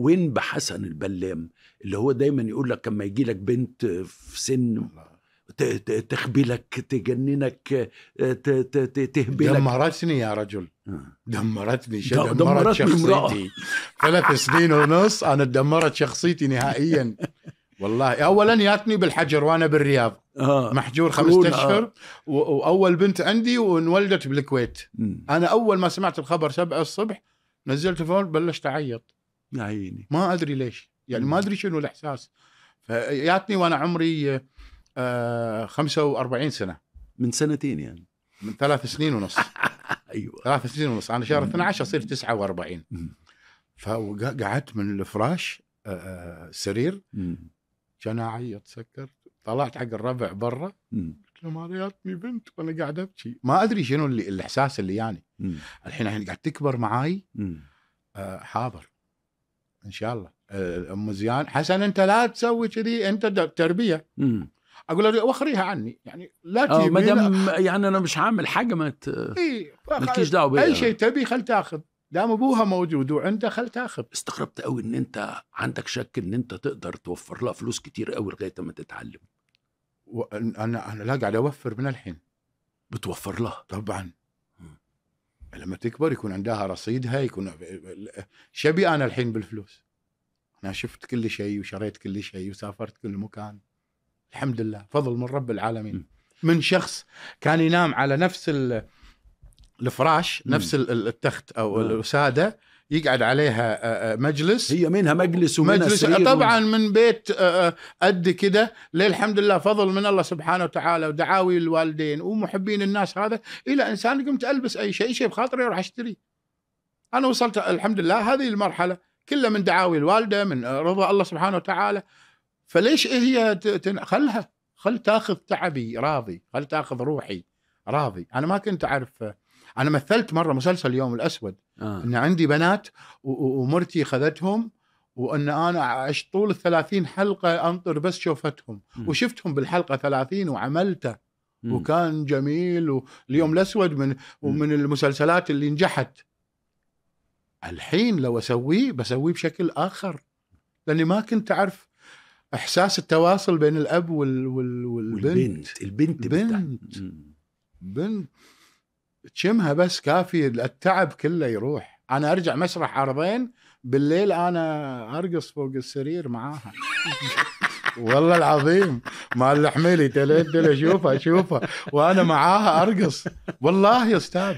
وين بحسن البلام اللي هو دايما يقول لك لما يجي لك بنت في سن تخبلك تجننك تهبلك دمرتني يا رجل آه. دمرتني دمرت, دمرت شخصيتي ثلاث سنين ونص انا دمرت شخصيتي نهائيا والله اولا ياتني بالحجر وانا بالرياض آه. محجور خمسة آه. اشهر واول بنت عندي وانولدت بالكويت انا اول ما سمعت الخبر سبعة الصبح نزلت فون بلشت اعيط يا عيني ما ادري ليش يعني ما ادري شنو الاحساس فياتني وانا عمري آه 45 سنه من سنتين يعني من ثلاث سنين ونص ايوه ثلاث سنين ونص انا شهر 12 اصير 49 فقعدت من الفراش آه, آه، سرير كان اعيط سكرت طلعت حق الربع برا قلت لهم انا بنت وانا قاعد ابكي ما ادري شنو اللي الاحساس اللي يعني الحين الحين قاعد تكبر معاي آه حاضر ان شاء الله آه، ام زيان حسن انت لا تسوي كذي انت تربيه مم. اقول له واخريها عني يعني لا تجيب ما دام يعني انا مش عامل حاجه ما ت... مالكيش دعوه بيها اي شيء تبي خل تاخذ دام ابوها موجود وعنده خل تاخذ استغربت قوي ان انت عندك شك ان انت تقدر توفر لها فلوس كتير قوي لغايه ما تتعلم و... انا انا لا قاعد اوفر من الحين بتوفر لها طبعا لما تكبر يكون عندها رصيدها يكون شبي انا الحين بالفلوس انا شفت كل شيء وشريت كل شيء وسافرت كل مكان الحمد لله فضل من رب العالمين من شخص كان ينام على نفس الفراش نفس التخت او نعم. الوساده يقعد عليها آه، آه، مجلس هي منها مجلس ومنها مجلس آه، سرير طبعا و... من بيت قد كده الحمد لله فضل من الله سبحانه وتعالى ودعاوي الوالدين ومحبين الناس هذا الى انسان قمت البس اي شيء شيء بخاطري اروح اشتري انا وصلت الحمد لله هذه المرحله كلها من دعاوي الوالده من رضا الله سبحانه وتعالى فليش هي تن... خلها خل تاخذ تعبي راضي خل تاخذ روحي راضي انا ما كنت اعرف انا مثلت مره مسلسل يوم الاسود آه. ان عندي بنات ومرتي خذتهم وان انا عشت طول ال حلقه انطر بس شوفتهم م. وشفتهم بالحلقه 30 وعملته م. وكان جميل واليوم الاسود من ومن المسلسلات اللي نجحت الحين لو اسويه بسويه بشكل اخر لاني ما كنت اعرف احساس التواصل بين الاب وال... وال... والبنت البنت البنت, البنت. بنت. تشمها بس كافي التعب كله يروح انا ارجع مسرح عرضين بالليل انا ارقص فوق السرير معاها والله العظيم مال الحميلي تليت اشوفها اشوفها وانا معاها ارقص والله يا استاذ